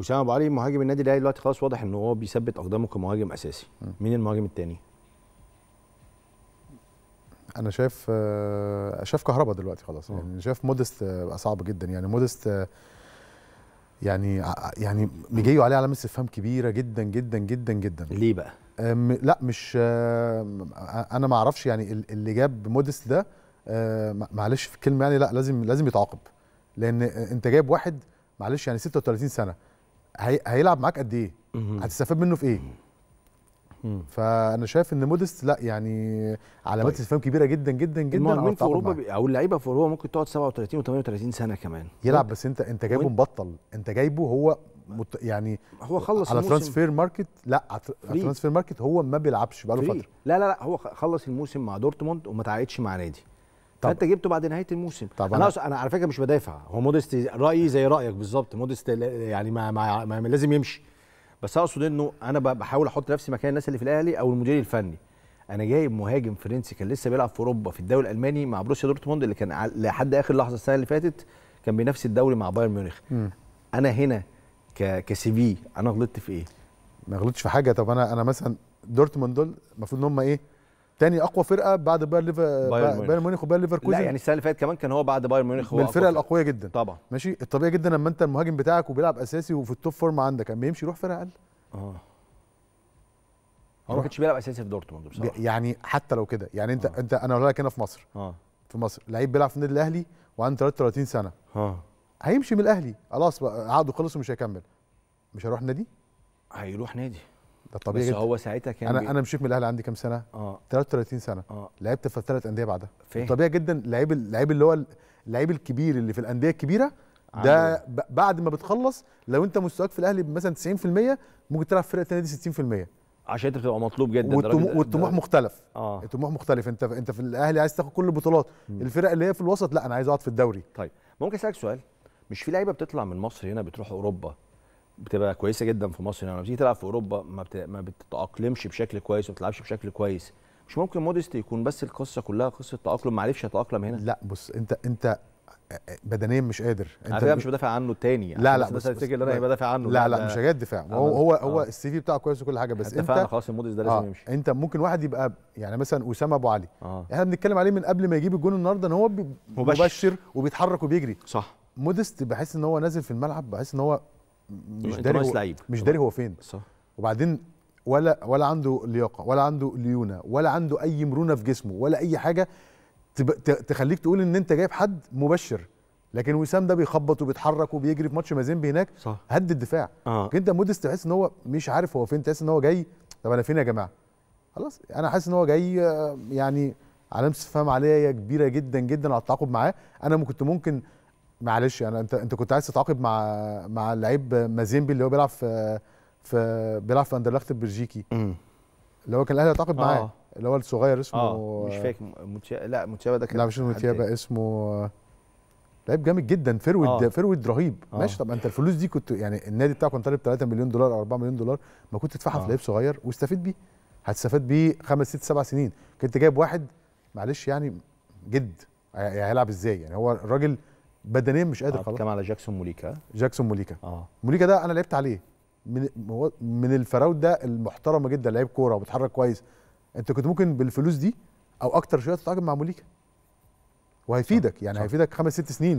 وسام ابو علي مهاجم النادي الاهلي دلوقتي خلاص واضح ان هو بيثبت اقدامه كمهاجم اساسي مين المهاجم الثاني انا شايف آه، شايف كهربا دلوقتي خلاص آه. يعني شايف مودست آه، بقى صعب جدا يعني مودست يعني يعني مجيوا عليه علامه استفهام كبيره جدا جدا جدا جدا ليه بقى لا مش انا ما اعرفش يعني اللي جاب مودست ده معلش في الكلمه يعني لا لازم لازم يتعاقب لان انت جايب واحد معلش يعني 36 سنه هي... هيلعب معاك قد ايه هتستفاد منه في ايه فانا شايف ان مودست لا يعني علامات طيب. استفهام كبيره جدا جدا جدا المهاجمين في اوروبا بي... او اللعيبه في اوروبا ممكن تقعد 37 و38 سنه كمان يلعب بس انت انت جايبه مبطل انت جايبه هو مت... يعني هو خلص على ترانسفير ماركت لا على ترانسفير ماركت هو ما بيلعبش بقاله فتره لا لا لا هو خلص الموسم مع دورتموند وما تعاقدش مع نادي طبعا. فانت جبته بعد نهايه الموسم طبعا. انا انا على فكره مش بدافع هو مودست رايي زي رايك بالظبط مودست يعني ما, ما, ما لازم يمشي بس اقصد انه انا بحاول احط نفسي مكان الناس اللي في الاهلي او المدير الفني انا جايب مهاجم فرنسي كان لسه بيلعب في اوروبا في الدوري الالماني مع بروسيا دورتموند اللي كان لحد اخر لحظه السنه اللي فاتت كان بينافس الدوري مع بايرن ميونخ انا هنا كسي في انا غلطت في ايه ما غلطتش في حاجه طب انا انا مثلا دورتموند دول المفروض ان هم ايه تاني اقوى فرقه بعد بايرن ليفا بايرن ميونخ وبايرن ليفركوزن لا يعني السنه اللي فاتت كمان كان هو بعد بايرن ميونخ من الفرق الاقويه جدا طبعا ماشي الطبيعي جدا لما انت المهاجم بتاعك وبيلعب اساسي وفي التوب فورم عندك اما يمشي يروح فرقه اقل اه هو ما كانش بيلعب اساسي في دورتموند بصراحه يعني حتى لو كده يعني انت آه. انت انا اقول لك هنا في مصر اه في مصر لعيب بيلعب في النادي الاهلي وعنده 33 سنه اه هيمشي من الاهلي خلاص عقده خلص ومش هيكمل مش هيروح نادي هيروح نادي ده طبيعي بس جدا. هو ساعتها كان انا بي... انا مشيت من الاهلي عندي كام سنه؟ اه 33 سنه اه لعبت في ثلاث انديه بعدها فيه. طبيعي جدا اللعيب اللعيب اللي هو اللعيب الكبير اللي في الانديه الكبيره ده بعد ما بتخلص لو انت مستواك في الاهلي مثلا 90% ممكن تلعب في فرقه ثانيه دي 60% عشان انت بتبقى مطلوب جدا والطموح, والطموح مختلف آه. الطموح مختلف انت انت في الاهلي عايز تاخد كل البطولات الفرق اللي هي في الوسط لا انا عايز اقعد في الدوري طيب ممكن اسالك سؤال مش في لعيبه بتطلع من مصر هنا بتروح اوروبا بتبقى كويسه جدا في مصر يعني لما بتيجي تلعب في اوروبا ما, بت... ما بتتاقلمش بشكل كويس وما بتلعبش بشكل كويس مش ممكن موديست يكون بس القصه كلها قصه تاقلم ما عرفش يتاقلم هنا لا بص انت انت بدنيا مش قادر انت مش بدافع عنه تاني يعني لا لا بس بس ان انا بدافع عنه لا لا, لا مش جاي دفاع هو هو آه. هو السي في بتاعه كويس وكل حاجه بس انت خلاص الموديس ده لازم آه. يمشي انت ممكن واحد يبقى يعني مثلا اسامه ابو علي آه. احنا بنتكلم عليه من قبل ما يجيب الجون النهارده ان هو مبشر, مبشر وبيتحرك وبيجري صح موديست بحس ان هو نازل في الملعب بحس ان هو مش داري هو لعيب مش داري هو فين صح وبعدين ولا ولا عنده لياقه ولا عنده ليونه ولا عنده اي مرونه في جسمه ولا اي حاجه تخليك تقول ان انت جايب حد مبشر لكن وسام ده بيخبط وبيتحرك وبيجري في ماتش مازيمبي هناك صح. هد الدفاع آه. انت مودس تحس ان هو مش عارف هو فين تحس ان هو جاي طب انا فين يا جماعه خلاص انا حاسس ان هو جاي آه، يعني علامه استفهام عليا كبيره جدا جدا على التعاقد معاه انا كنت ممكن معلش انا يعني انت انت كنت عايز تتعاقب مع مع اللعيب مازيمبي اللي هو بيلعب في في بيلعب في اندرلخت البلجيكي اللي هو كان الاهلي اتعاقد معاه آه. اللي هو الصغير اسمه آه. مش فاكر متشا... لا متشابه ده كان لا مش متشابه اسمه لعيب جامد جدا فرويد آه. رهيب أوه. ماشي طب انت الفلوس دي كنت يعني النادي بتاعك كان طالب 3 مليون دولار او 4 مليون دولار ما كنت تدفعها في آه. لعيب صغير واستفيد بيه هتستفاد بيه خمس ست سبع سنين كنت جايب واحد معلش يعني جد هيلعب ازاي يعني هو الراجل بدنيا مش قادر آه، خلاص على جاكسون موليكا جاكسون موليكا اه موليكا ده انا لعبت عليه من من الفراوده المحترمه جدا لعيب كوره وبيتحرك كويس انت كنت ممكن بالفلوس دي او اكتر شويه تتعاقد مع موليكا وهيفيدك يعني صح. هيفيدك خمس ست سنين